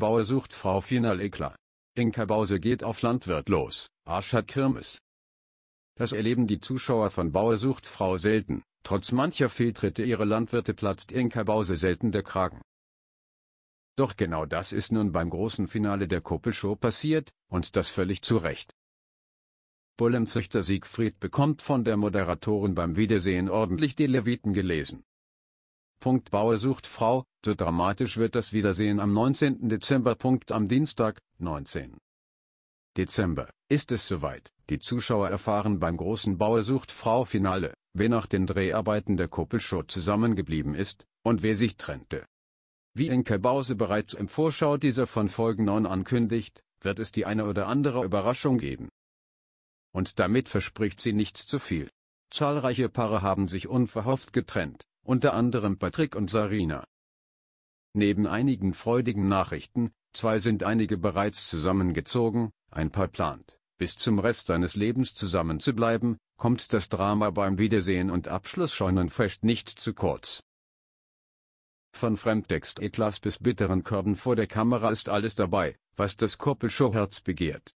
Bauer sucht Frau Final Eklar. Inka Bause geht auf Landwirt los, Arsch hat Kirmes. Das erleben die Zuschauer von Bauer sucht Frau selten, trotz mancher Fehltritte ihrer Landwirte platzt Inka Bause selten der Kragen. Doch genau das ist nun beim großen Finale der Kuppelshow passiert, und das völlig zu Recht. Bullenzüchter Siegfried bekommt von der Moderatorin beim Wiedersehen ordentlich die Leviten gelesen. Punkt Bauer sucht Frau, so dramatisch wird das Wiedersehen am 19. Dezember. Punkt am Dienstag, 19. Dezember, ist es soweit. Die Zuschauer erfahren beim großen Bauer sucht Frau Finale, wer nach den Dreharbeiten der Kuppelshow zusammengeblieben ist und wer sich trennte. Wie Enke Bause bereits im Vorschau dieser von Folgen 9 ankündigt, wird es die eine oder andere Überraschung geben. Und damit verspricht sie nichts zu viel. Zahlreiche Paare haben sich unverhofft getrennt unter anderem Patrick und Sarina. Neben einigen freudigen Nachrichten, zwei sind einige bereits zusammengezogen, ein paar plant, bis zum Rest seines Lebens zusammen zu bleiben, kommt das Drama beim Wiedersehen und Abschlussscheunenfest nicht zu kurz. Von Fremdtext-Eklas bis bitteren Körben vor der Kamera ist alles dabei, was das Koppelshow-Herz begehrt.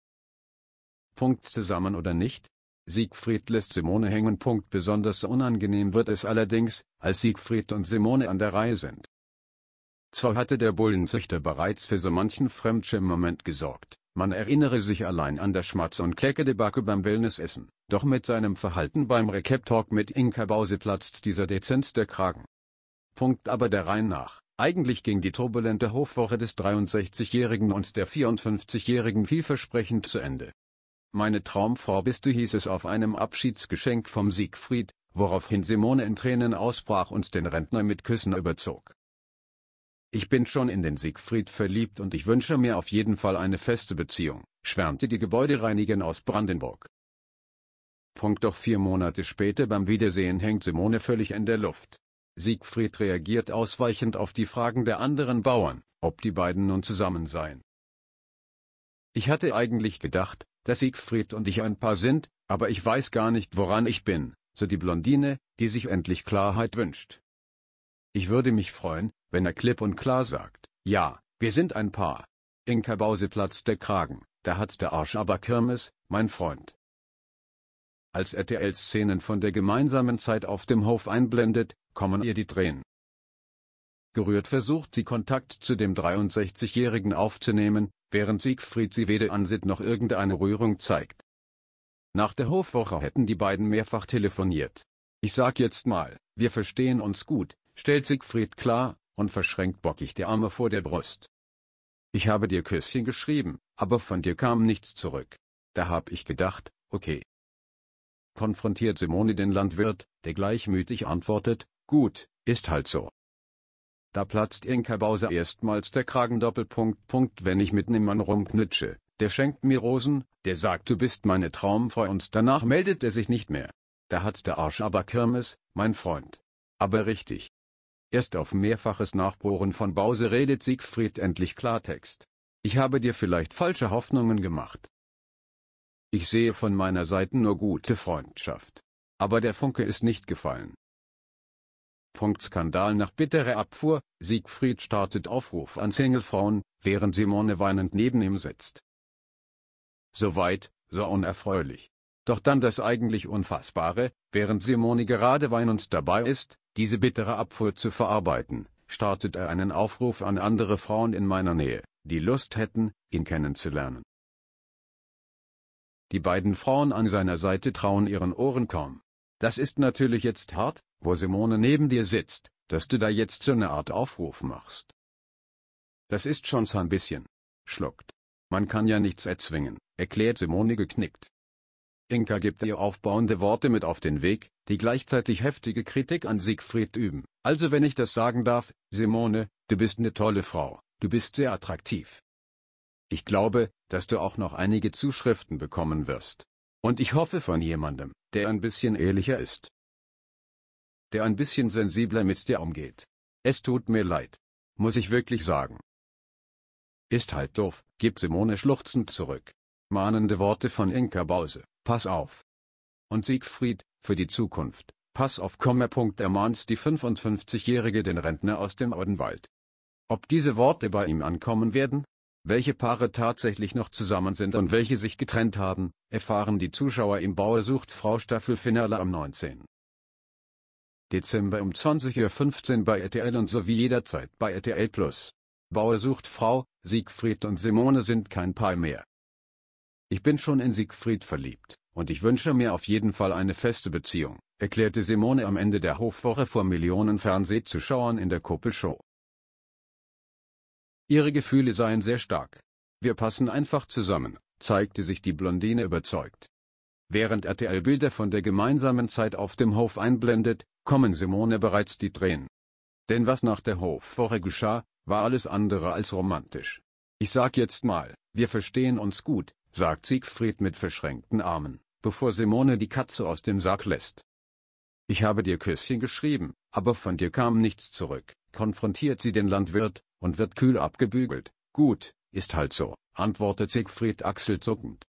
Punkt zusammen oder nicht, Siegfried lässt Simone hängen. Besonders unangenehm wird es allerdings, als Siegfried und Simone an der Reihe sind. Zwar hatte der Bullenzüchter bereits für so manchen Fremdschirm-Moment gesorgt, man erinnere sich allein an der Schmatz- und Kleckedebacke beim Wellnessessen, doch mit seinem Verhalten beim Recap-Talk mit Inka Bause platzt dieser dezent der Kragen. Punkt aber der Reihe nach. Eigentlich ging die turbulente Hofwoche des 63-Jährigen und der 54-Jährigen vielversprechend zu Ende. Meine Traumfrau bist du hieß es auf einem Abschiedsgeschenk vom Siegfried, woraufhin Simone in Tränen ausbrach und den Rentner mit Küssen überzog. Ich bin schon in den Siegfried verliebt und ich wünsche mir auf jeden Fall eine feste Beziehung, schwärmte die Gebäudereinigin aus Brandenburg. Punkt doch vier Monate später beim Wiedersehen hängt Simone völlig in der Luft. Siegfried reagiert ausweichend auf die Fragen der anderen Bauern, ob die beiden nun zusammen seien. Ich hatte eigentlich gedacht, dass Siegfried und ich ein Paar sind, aber ich weiß gar nicht woran ich bin, so die Blondine, die sich endlich Klarheit wünscht. Ich würde mich freuen, wenn er klipp und klar sagt, ja, wir sind ein Paar. Inka Bause platzt der Kragen, da hat der Arsch aber Kirmes, mein Freund. Als RTL Szenen von der gemeinsamen Zeit auf dem Hof einblendet, kommen ihr die Tränen gerührt versucht sie Kontakt zu dem 63-Jährigen aufzunehmen, während Siegfried sie weder ansieht noch irgendeine Rührung zeigt. Nach der Hofwoche hätten die beiden mehrfach telefoniert. Ich sag jetzt mal, wir verstehen uns gut, stellt Siegfried klar, und verschränkt bockig die Arme vor der Brust. Ich habe dir Küsschen geschrieben, aber von dir kam nichts zurück. Da hab ich gedacht, okay. Konfrontiert Simone den Landwirt, der gleichmütig antwortet, gut, ist halt so. Da platzt Inka Bause erstmals der Kragen Doppelpunkt Punkt wenn ich mit nem Mann rumknitsche, der schenkt mir Rosen, der sagt du bist meine Traumfrau und danach meldet er sich nicht mehr. Da hat der Arsch aber Kirmes, mein Freund. Aber richtig. Erst auf mehrfaches Nachbohren von Bause redet Siegfried endlich Klartext. Ich habe dir vielleicht falsche Hoffnungen gemacht. Ich sehe von meiner Seite nur gute Freundschaft. Aber der Funke ist nicht gefallen. Skandal nach bitterer Abfuhr, Siegfried startet Aufruf an Singlefrauen, während Simone weinend neben ihm sitzt. Soweit, so unerfreulich. Doch dann das eigentlich Unfassbare, während Simone gerade weinend dabei ist, diese bittere Abfuhr zu verarbeiten, startet er einen Aufruf an andere Frauen in meiner Nähe, die Lust hätten, ihn kennenzulernen. Die beiden Frauen an seiner Seite trauen ihren Ohren kaum. Das ist natürlich jetzt hart, wo Simone neben dir sitzt, dass du da jetzt so eine Art Aufruf machst. Das ist schon so ein bisschen. Schluckt. Man kann ja nichts erzwingen, erklärt Simone geknickt. Inka gibt ihr aufbauende Worte mit auf den Weg, die gleichzeitig heftige Kritik an Siegfried üben. Also wenn ich das sagen darf, Simone, du bist eine tolle Frau, du bist sehr attraktiv. Ich glaube, dass du auch noch einige Zuschriften bekommen wirst. Und ich hoffe von jemandem, der ein bisschen ehrlicher ist. Der ein bisschen sensibler mit dir umgeht. Es tut mir leid. Muss ich wirklich sagen. Ist halt doof, gibt Simone schluchzend zurück. Mahnende Worte von Inka Bause, pass auf. Und Siegfried, für die Zukunft, pass auf, Punkt ermahnt die 55-Jährige den Rentner aus dem Odenwald. Ob diese Worte bei ihm ankommen werden? Welche Paare tatsächlich noch zusammen sind und welche sich getrennt haben, erfahren die Zuschauer im Bauer sucht Frau Staffelfinale am 19. Dezember um 20.15 Uhr bei RTL und sowie jederzeit bei RTL Plus. Bauer sucht Frau, Siegfried und Simone sind kein Paar mehr. Ich bin schon in Siegfried verliebt, und ich wünsche mir auf jeden Fall eine feste Beziehung, erklärte Simone am Ende der Hofwoche vor Millionen Fernsehzuschauern in der Kuppelshow. Ihre Gefühle seien sehr stark. Wir passen einfach zusammen, zeigte sich die Blondine überzeugt. Während RTL Bilder von der gemeinsamen Zeit auf dem Hof einblendet, kommen Simone bereits die Tränen. Denn was nach der Hofwoche geschah, war alles andere als romantisch. Ich sag jetzt mal, wir verstehen uns gut, sagt Siegfried mit verschränkten Armen, bevor Simone die Katze aus dem Sack lässt. Ich habe dir Küsschen geschrieben, aber von dir kam nichts zurück, konfrontiert sie den Landwirt, und wird kühl abgebügelt. Gut, ist halt so, antwortet Siegfried achselzuckend.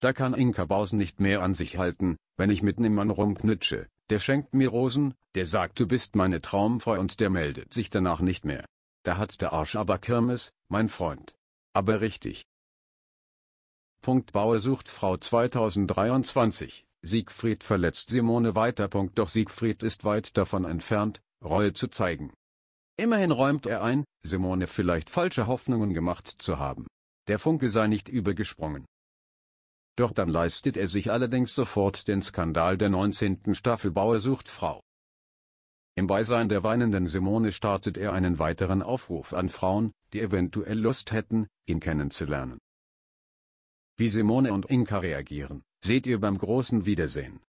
Da kann Inka Bausen nicht mehr an sich halten, wenn ich mitten im Mann rumknütsche, der schenkt mir Rosen, der sagt du bist meine Traumfrau und der meldet sich danach nicht mehr. Da hat der Arsch aber Kirmes, mein Freund. Aber richtig. Punkt Bauer sucht Frau 2023, Siegfried verletzt Simone weiter. Punkt Doch Siegfried ist weit davon entfernt, Reue zu zeigen. Immerhin räumt er ein, Simone vielleicht falsche Hoffnungen gemacht zu haben. Der Funke sei nicht übergesprungen. Doch dann leistet er sich allerdings sofort den Skandal der 19. Staffel Bauer sucht Frau. Im Beisein der weinenden Simone startet er einen weiteren Aufruf an Frauen, die eventuell Lust hätten, ihn kennenzulernen. Wie Simone und Inka reagieren, seht ihr beim großen Wiedersehen.